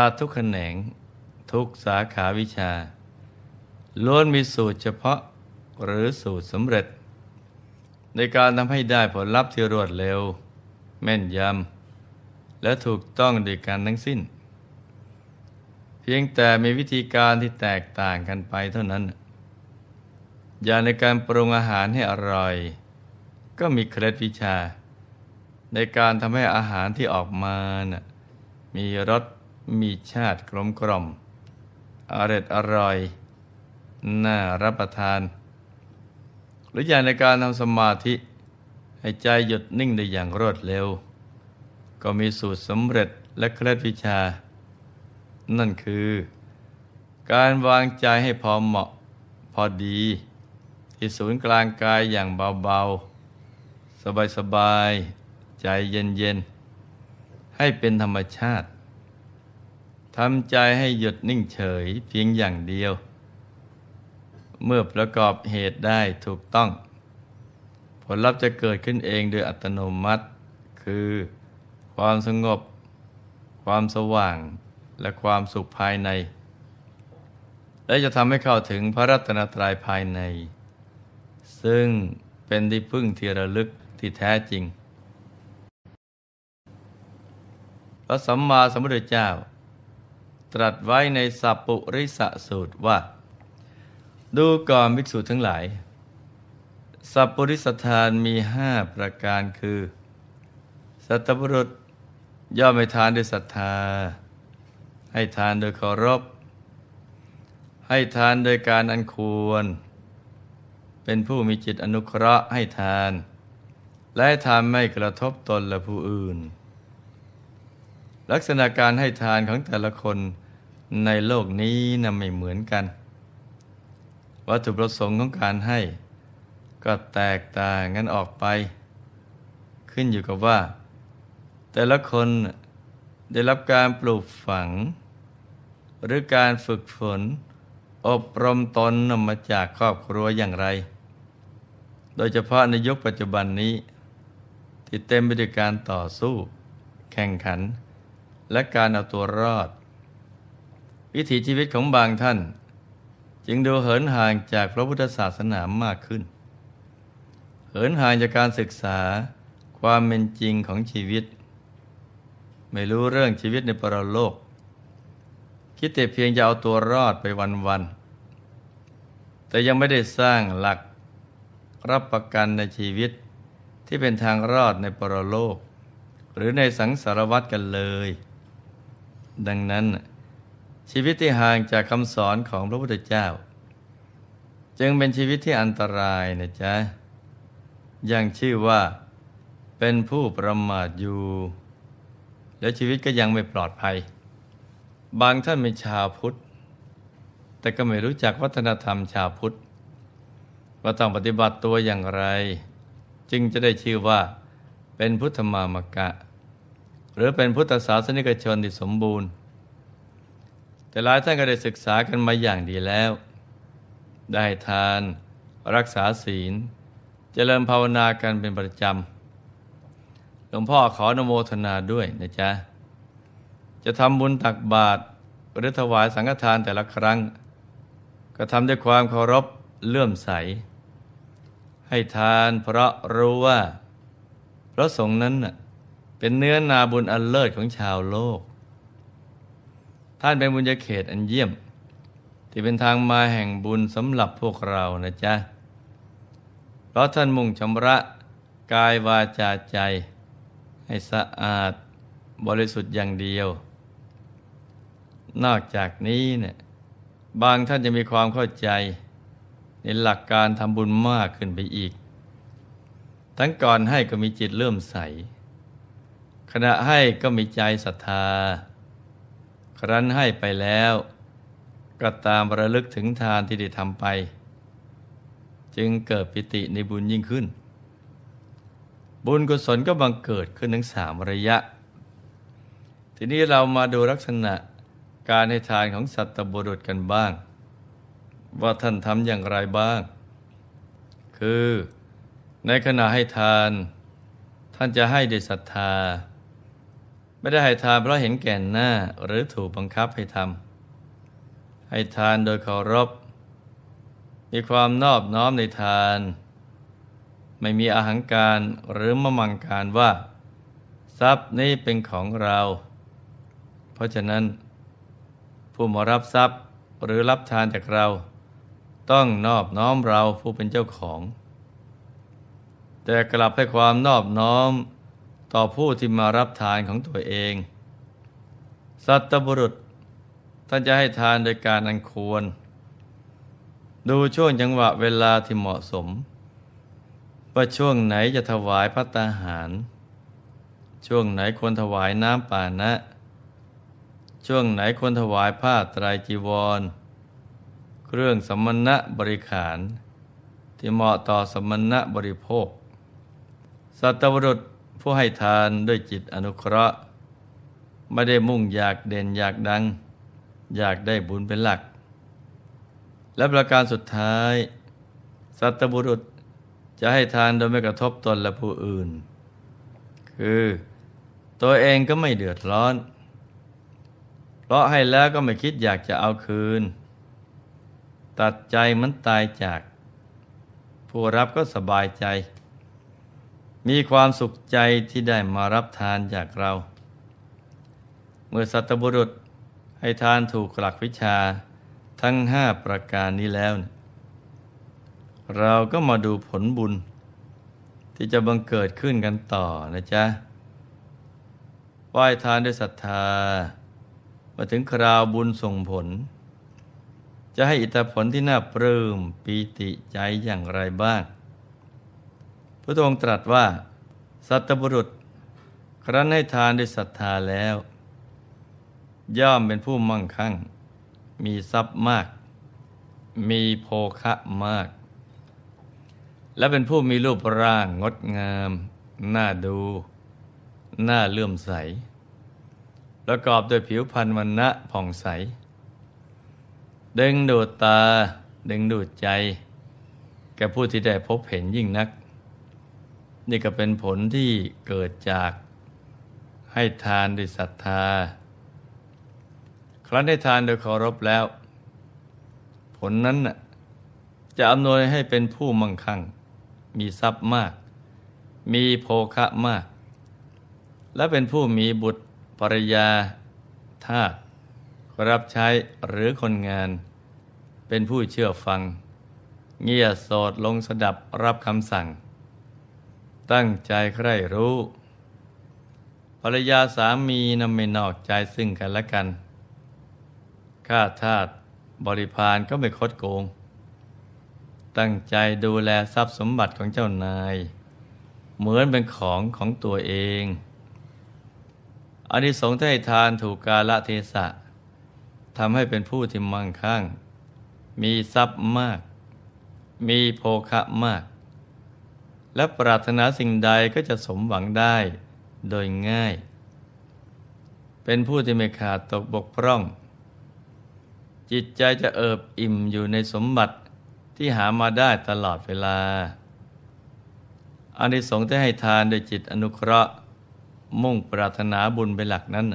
าสตร์ทุกแขนงทุกสาขาวิชาล้วนมีสูตรเฉพาะหรือสูตรสำเร็จ ในการทำให้ได้ผลลัพธ์ที่รวดเร็ว แม่นยำและถูกต้องโดยการทั้งสิ้น เพียงแต่มีวิธีการที่แตกต่างกันไปเท่านั้น อย่างในการปรุงอาหารให้อร่อย ก็มีเคล็ดวิชา ในการทำให้อาหารที่ออกมานะมีรสมีชาติกลมกล่อมอร่อยอร่อย น่ารับประทาน หรืออย่างในการทำสมาธิ ให้ใจหยุดนิ่งได้อย่างรวดเร็ว ก็มีสูตรสำเร็จและเคล็ดวิชา นั่นคือการวางใจให้พอเหมาะพอดี ที่ศูนย์กลางกายอย่างเบาๆ สบายๆใจเย็นๆให้เป็นธรรมชาติทำใจให้หยุดนิ่งเฉยเพียงอย่างเดียว เมื่อประกอบเหตุได้ถูกต้อง ผลลัพธ์จะเกิดขึ้นเองโดยอัตโนมัติ คือความสงบ ความสว่างและความสุขภายใน และจะทำให้เข้าถึงพระรัตนตรัยภายใน ซึ่งเป็นที่พึ่งที่ระลึกที่แท้จริงพระสัมมาสัมพุทธเจ้าตรัสไว้ใน สัพปุริสสูตร ว่า ดูก่อนภิกษุทั้งหลายสัพปุริสทานมีห้าประการคือ สัตบุรุษ ย่อมให้ทานด้วยศรัทธา ให้ทานโดยเคารพ ให้ทานโดยการอันควร เป็นผู้ มี จิตอนุเคราะห์ให้ทาน และทานไม่กระทบตนและผู้อื่น ลักษณะการให้ทานของแต่ละคนในโลกนี้นะไม่เหมือนกัน วัตถุประสงค์ของการให้ ก็แตกต่างกันออกไป ขึ้นอยู่กับว่า แต่ละคนได้รับการปลูกฝัง หรือการฝึกฝน อบรมตนมาจากครอบครัวอย่างไร โดยเฉพาะในยุคปัจจุบันนี้ ที่เต็มไปด้วยการต่อสู้ แข่งขัน และการเอาตัวรอดวิถีชีวิตของบางท่าน จึงดูเหินห่างจากพระพุทธศาสนามากขึ้น เหินห่างจากการศึกษาความเป็นจริงของชีวิต ไม่รู้เรื่องชีวิตในปรโลก คิดแต่เพียงจะเอาตัวรอดไปวันๆ แต่ยังไม่ได้สร้างหลักรับประกันในชีวิตที่เป็นทางรอดในปรโลก หรือในสังสารวัตกันเลย ดังนั้นชีวิตที่ห่างจากคำสอนของพระพุทธเจ้า จึงเป็นชีวิตที่อันตรายนะจ๊ะยังชื่อว่าเป็นผู้ประมาทอยู่ และชีวิตก็ยังไม่ปลอดภัย บางท่านเป็นชาวพุทธ แต่ก็ไม่รู้จักวัฒนธรรมชาวพุทธว่าต้องปฏิบัติตัวอย่างไร จึงจะได้ชื่อว่าเป็นพุทธมามกะ หรือเป็นพุทธศาสนิกชนที่สมบูรณ์แต่หลายท่านก็ได้ศึกษากันมาอย่างดีแล้ว ได้ทานรักษาศีลจเจริญภาวนากันเป็นประจำ หลวงพ่อขอนโมทนาด้วยนะจ๊ะ จะทำบุญตักบาตรหรือถวายสังฆทานแต่ละครั้ง ก็ทำด้วยความเคารพเลื่อมใส ให้ทานเพราะรู้ว่าพระสงฆ์นั้นเป็นเนื้อนาบุญอันเลิศของชาวโลกท่านเป็นบุญญาเขตอันเยี่ยม ที่เป็นทางมาแห่งบุญสำหรับพวกเรานะจ๊ะเพราะท่านมุ่งชำระกายวาจาใจให้สะอาดบริสุทธิ์อย่างเดียว นอกจากนี้เนี่ยบางท่านจะมีความเข้าใจในหลักการทำบุญมากขึ้นไปอีก ทั้งก่อนให้ก็มีจิตเริ่มใส ขณะให้ก็มีใจศรัทธาครั้นให้ไปแล้ว ก็ตามระลึกถึงทานที่ได้ทำไป จึงเกิดปิติในบุญยิ่งขึ้น บุญกุศลก็บังเกิดขึ้นทั้งสามระยะ ทีนี้เรามาดูลักษณะการให้ทานของสัตว์บุรุษกันบ้าง ว่าท่านทำอย่างไรบ้าง คือในขณะให้ทาน ท่านจะให้ด้วยศรัทธาไม่ได้ให้ทานเพราะเห็นแก่นหน้าหรือถูกบังคับให้ทำให้ทานโดยเคารพมีความนอบน้อมในทาน ไม่มีอาหังการหรือมมังการว่า ทรัพย์นี้เป็นของเรา เพราะฉะนั้น ผู้มารับทรัพย์หรือรับทานจากเรา ต้องนอบน้อมเราผู้เป็นเจ้าของ แต่กลับให้ความนอบน้อมต่อผู้ที่มารับทานของตัวเอง สัตบุรุษท่านจะให้ทานโดยการอันควร ดูช่วงจังหวะเวลาที่เหมาะสม ว่าช่วงไหนจะถวายพระตาหาร ช่วงไหนควรถวายน้ำป่านะ ช่วงไหนควรถวายผ้าตรายจีวร เครื่องสมณะบริขารที่เหมาะต่อสมณะบริโภค สัตวรุษผู้ให้ทานด้วยจิตอนุเคราะห์ไม่ได้มุ่งอยากเด่นอยากดัง อยากได้บุญเป็นหลัก และประการสุดท้าย สัตบุรุษจะให้ทานโดยไม่กระทบตนและผู้อื่น คือตัวเองก็ไม่เดือดร้อนเพราะให้แล้วก็ไม่คิดอยากจะเอาคืน ตัดใจมันตายจากผู้รับก็สบายใจมีความสุขใจที่ได้มารับทานจากเรา เมื่อสัตบุรุษให้ทานถูกหลักวิชาทั้งห้าประการนี้แล้ว เราก็มาดูผลบุญที่จะบังเกิดขึ้นกันต่อนะจ๊ะไหว้ทานด้วยศรัทธา มาถึงคราวบุญส่งผล จะให้อิทธผลที่น่าปลื้มปีติใจอย่างไรบ้างพระองค์ตรัสว่า สัตบุรุษ ครั้นให้ทานด้วยศรัทธาแล้ว ย่อมเป็นผู้มั่งคั่ง มีทรัพย์มาก มีโภคะมาก และเป็นผู้มีรูปร่างงดงาม น่าดู น่าเลื่อมใสประกอบด้วยผิวพรรณวันณะผ่องใส ดึงดูดตา ดึงดูดใจ แก่ผู้ที่ได้พบเห็นยิ่งนักนี่ก็เป็นผลที่เกิดจากให้ทานด้วยศรัทธา ครั้นได้ทานโดยเคารพแล้ว ผลนั้นจะอำนวยให้เป็นผู้มั่งคั่งมีทรัพย์มาก มีโภคะมาก และเป็นผู้มีบุตรปริยาทาสรับใช้หรือคนงาน เป็นผู้เชื่อฟัง เงียโสดลงสดับรับคำสั่งตั้งใจใคร่รู้ ภรรยาสามีนาไม่นอกใจซึ่งกันและกัน ข้าทาสบริพารก็ไม่คดโกง ตั้งใจดูแลทรัพย์สมบัติของเจ้านาย เหมือนเป็นของของตัวเองอันิสงส์ที่ให้ทานถูกกาละเทศะทำให้เป็นผู้ที่มั่งคั่ง มีทรัพย์มาก มีโภคะมากและปรารถนาสิ่งใดก็จะสมหวังได้โดยง่าย เป็นผู้ที่ไม่ขาดตกบกพร่อง จิตใจจะเอิบอิ่มอยู่ในสมบัติที่หามาได้ตลอดเวลา อันทสงสงทให้ทานโดยจิตอนุเคราะห์มุ่งปรารถนาบุญไปหลักนั้น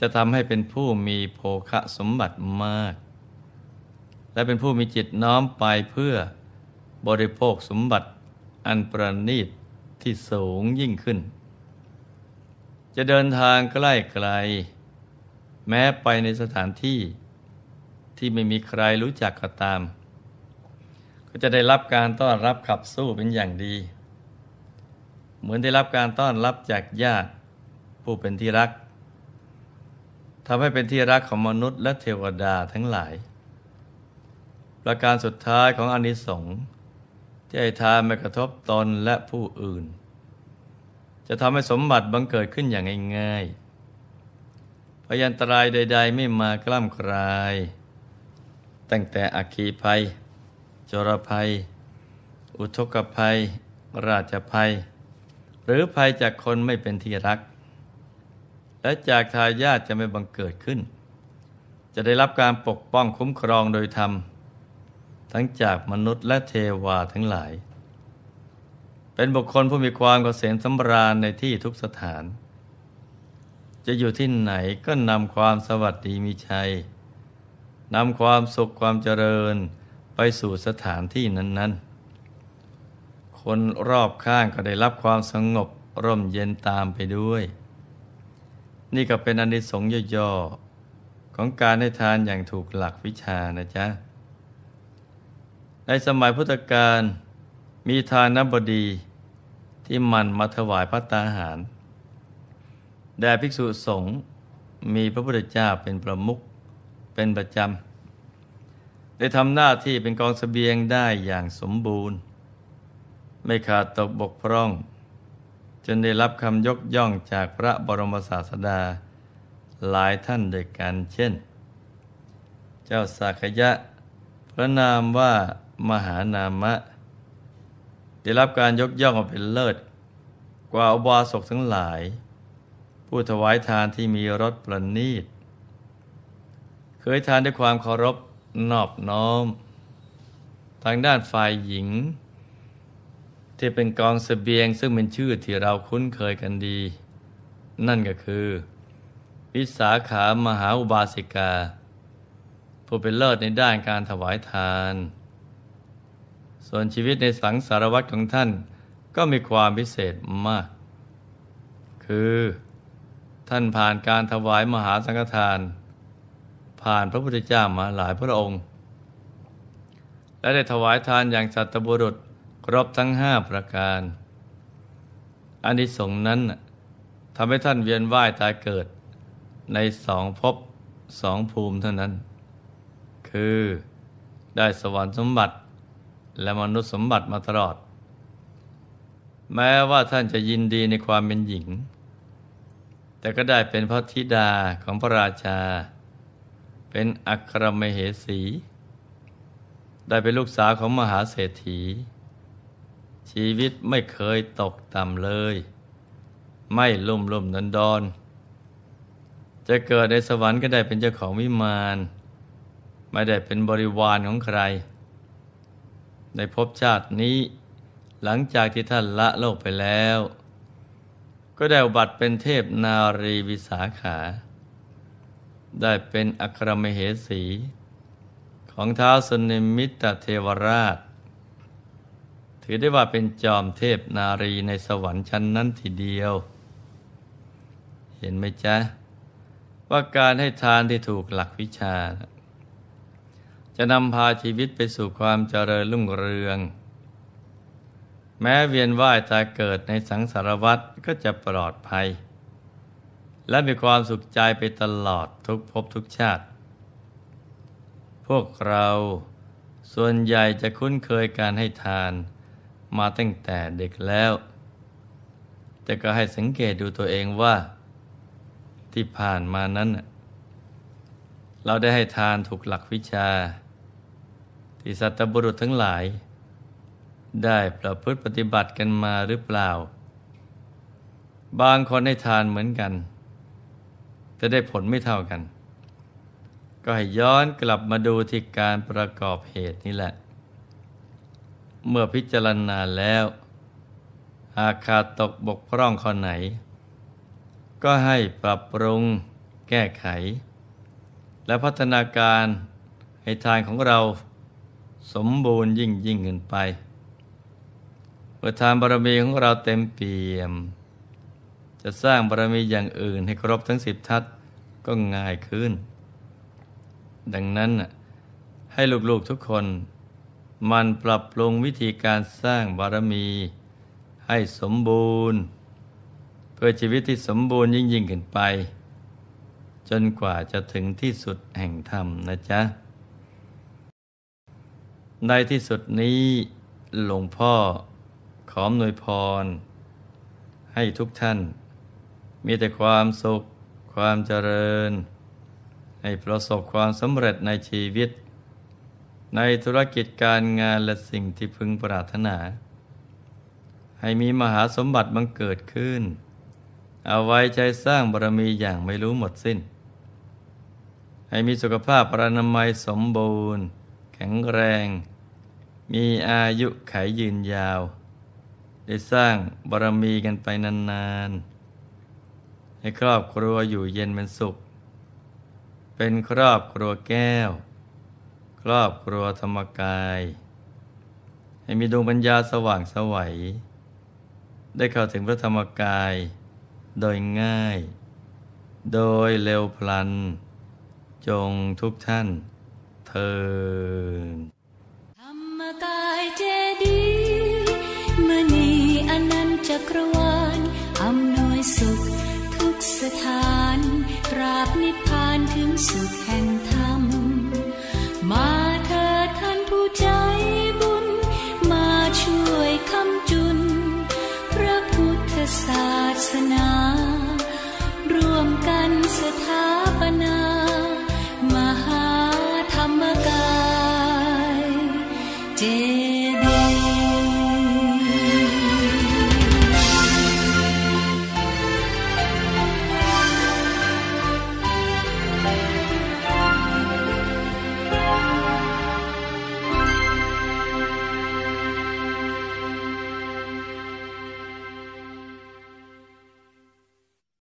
จะทำให้เป็นผู้มีโภคะสมบัติมาก และเป็นผู้มีจิตน้อมไปเพื่อบริโภคสมบัติอันประณีตที่สูงยิ่งขึ้น จะเดินทางใกล้ไกล แม้ไปในสถานที่ที่ไม่มีใครรู้จักก็ตาม ก็จะได้รับการต้อนรับขับสู้เป็นอย่างดี เหมือนได้รับการต้อนรับจากญาติ ผู้เป็นที่รักทำให้เป็นที่รักของมนุษย์ และเทวดาทั้งหลาย ประการสุดท้ายของอนิสงส์ที่ให้ทานไม่กระทบตนและผู้อื่น จะทำให้สมบัติบังเกิดขึ้นอย่างง่ายๆพยันตรายใด ๆ ไม่มากล้ำกลายตั้งแต่อคคีภัยจรภัย อุทกภัย ราชภัย หรือภัยจากคนไม่เป็นที่รัก และจากทายาทจะไม่บังเกิดขึ้น จะได้รับการปกป้องคุ้มครองโดยธรรมทั้งจากมนุษย์และเทวาทั้งหลาย เป็นบุคคลผู้มีความกเกษมสำราญในที่ทุกสถาน จะอยู่ที่ไหนก็นำความสวัสดีมีชัยนำความสุขความเจริญไปสู่สถานที่นั้น ๆ คนรอบข้างก็ได้รับความสงบร่มเย็นตามไปด้วย นี่ก็เป็นอนิสงส์ย่อ ๆ ของการให้ทานอย่างถูกหลักวิชานะจ๊ะในสมัยพุทธกาลมีทานบดีที่มันมาถวายพระตาหารแด่ภิกษุสงฆ์มีพระพุทธเจ้าเป็นประมุขเป็นประจำได้ทำหน้าที่เป็นกองสเสบียงได้อย่างสมบูรณ์ ไม่ขาดตกบกพร่อง จนได้รับคำยกย่องจากพระบรมศาสดาหลายท่านด้วยกันเช่น เจ้าสากยะพระนามว่ามหานามะได้รับการยกย่องว่าเป็นเลิศ กว่าอบาสกทั้งหลาย ผู้ถวายทานที่มีรสประณีต เคยทานด้วยความเคารพนอบน้อม ทางด้านฝ่ายหญิง ที่เป็นกองสเสบียงซึ่งเป็นชื่อที่เราคุ้นเคยกันดี นั่นก็คือ วิสาขามหาอุบาสิกา ผู้เป็นเลิศในด้านการถวายทานส่วนชีวิตในสังสารวัตรของท่านก็มีความพิเศษมาก คือท่านผ่านการถวายมหาสังฆทาน ผ่านพระพุทธเจ้ามาหลายพระองค์ และได้ถวายทานอย่างสัตบุรุษครบทั้งห้าประการ อันที่สงนั้นทำให้ท่านเวียนว่ายตายเกิดในสองภพสองภูมิเท่านั้น คือได้สวรรค์สมบัติและมนุษย์สมบัติมาตลอด แม้ว่าท่านจะยินดีในความเป็นหญิง แต่ก็ได้เป็นพระธิดาของพระราชา เป็นอัครมเหสี ได้เป็นลูกสาวของมหาเศรษฐี ชีวิตไม่เคยตกต่ำเลย ไม่ลุ่มลุ่มนันดอน จะเกิดในสวรรค์ก็ได้เป็นเจ้าของวิมาน ไม่ได้เป็นบริวารของใครในภพชาตินี้หลังจากที่ท่านละโลกไปแล้ว ก็ได้บัตรเป็นเทพนารีวิสาขา ได้เป็นอัครมเหสี ของท้าวสนิมิตเทวราช ถือได้ว่าเป็นจอมเทพนารีในสวรรค์ชั้นนั้นทีเดียว เห็นไหมจ๊ะว่าการให้ทานที่ถูกหลักวิชานะจะนำพาชีวิตไปสู่ความเจริญรุ่งเรือง แม้เวียนว่ายตายเกิดในสังสารวัฏก็จะปลอดภัย และมีความสุขใจไปตลอดทุกภพทุกชาติ พวกเรา ส่วนใหญ่จะคุ้นเคยการให้ทานมาตั้งแต่เด็กแล้ว แต่ก็ให้สังเกตดูตัวเองว่า ที่ผ่านมานั้น เราได้ให้ทานถูกหลักวิชาที่สัตบุรุษทั้งหลาย ได้ประพฤติปฏิบัติกันมาหรือเปล่า บางคนให้ทานเหมือนกัน แต่ได้ผลไม่เท่ากัน ก็ให้ย้อนกลับมาดูที่การประกอบเหตุนี่แหละ เมื่อพิจารณาแล้วหากขาดตกบกพร่องข้อไหน ก็ให้ปรับปรุงแก้ไข และพัฒนาการให้ทานของเราสมบูรณ์ยิ่งยิ่งขึ้นไปเรื่อทานบารมีของเราเต็มเปี่ยม จะสร้างบารมีอย่างอื่นให้ครบทั้งสิบทัศก็ง่ายขึ้น ดังนั้นให้ลูกๆทุกคนมันปรับปรุงวิธีการสร้างบารมีให้สมบูรณ์ เพื่อชีวิตที่สมบูรณ์ยิ่งยิ่งขึ้นไป จนกว่าจะถึงที่สุดแห่งธรรมนะจ๊ะในที่สุดนี้หลวงพ่อขอมนวยพร ให้ทุกท่าน มีแต่ความสุขความเจริญ ให้ประสบความสำเร็จในชีวิต ในธุรกิจการงานและสิ่งที่พึงปรารถนา ให้มีมหาสมบัติบังเกิดขึ้น เอาไว้ใช้สร้างบารมีอย่างไม่รู้หมดสิน้น ให้มีสุขภาพประนามัยสมบูรณ์แข็งแรง มีอายุขายยืนยาว ได้สร้างบารมีกันไปนาน ๆ ให้ครอบครัวอยู่เย็นเป็นสุข เป็นครอบครัวแก้ว ครอบครัวธรรมกาย ให้มีดวงปัญญาสว่างสวัย ได้เข้าถึงพระธรรมกายโดยง่าย โดยเร็วพลัน จงทุกท่านเธรรมกายเจดีมีอนันตจักรวาลอำนวยสุข ทุกสถานปราบนิพพานถึงสุขแห่งธรรมมาเถิดท่านผู้ใจ